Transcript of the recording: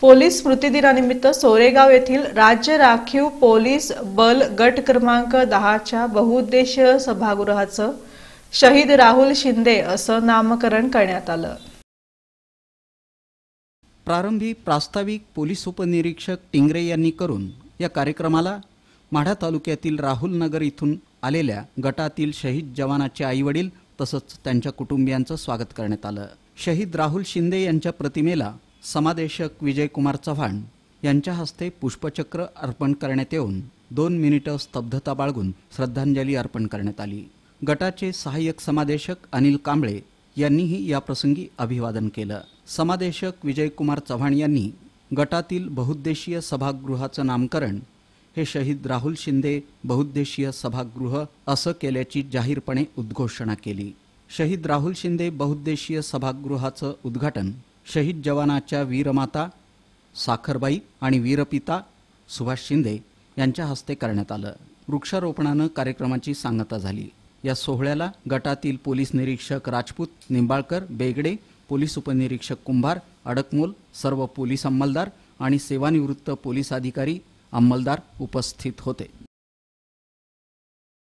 police स्मृतिदिनानिमित्त सोरेगाव येथील राज्य राखीव पोलीस बल गट क्रमांक दहाच्या बहुउद्देशीय सभागृहाचं शहीद राहुल शिंदे असं नामकरण करण्यात आलं प्रारंभी प्रास्ताविक पोलीस उपनिरीक्षक टिंगरे यांनी करून या कार्यक्रमाला माढा तालुक्यातील राहुल नगर इथून आलेल्या गटातील शहीद जवानाचे आईवडील तसंच त्यांच्या कुटुंबियांचं स्वागत करण्यात आलं शहीद राहुल शिंदे यांच्या प्रतिमेला समादेशक विजयकुमार चव्हाण यांच्या हस्ते पुष्पचक्र अर्पण करण्यात येऊन दोन मिनिटं स्तब्धता बाळगून श्रद्धांजली अर्पण करण्यात आली गटाचे सहाय्यक समादेशक अनिल कांबळे यांनीही याप्रसंगी अभिवादन केलं समादेशक विजयकुमार चव्हाण यांनी गटातील बहुद्देशीय सभागृहाचं नामकरण हे शहीद राहुल शिंदे बहुद्देशीय सभागृह असं केल्याची जाहीरपणे उद्घोषणा केली शहीद राहुल शिंदे बहुद्देशीय सभागृहाचं उद्घाटन शहीद जवानाच्या वीरमाता साखरबाई आणि वीरपिता सुभाष शिंदे यांच्या हस्ते करण्यात आलं वृक्षारोपणानं कार्यक्रमाची सांगता झाली या सोहळ्याला गटातील पोलीस निरीक्षक राजपूत निंबाळकर बेगडे पोलीस उपनिरीक्षक कुंभार अडकमोल सर्व पोलीस अंमलदार आणि सेवानिवृत्त पोलीस अधिकारी अंमलदार उपस्थित होते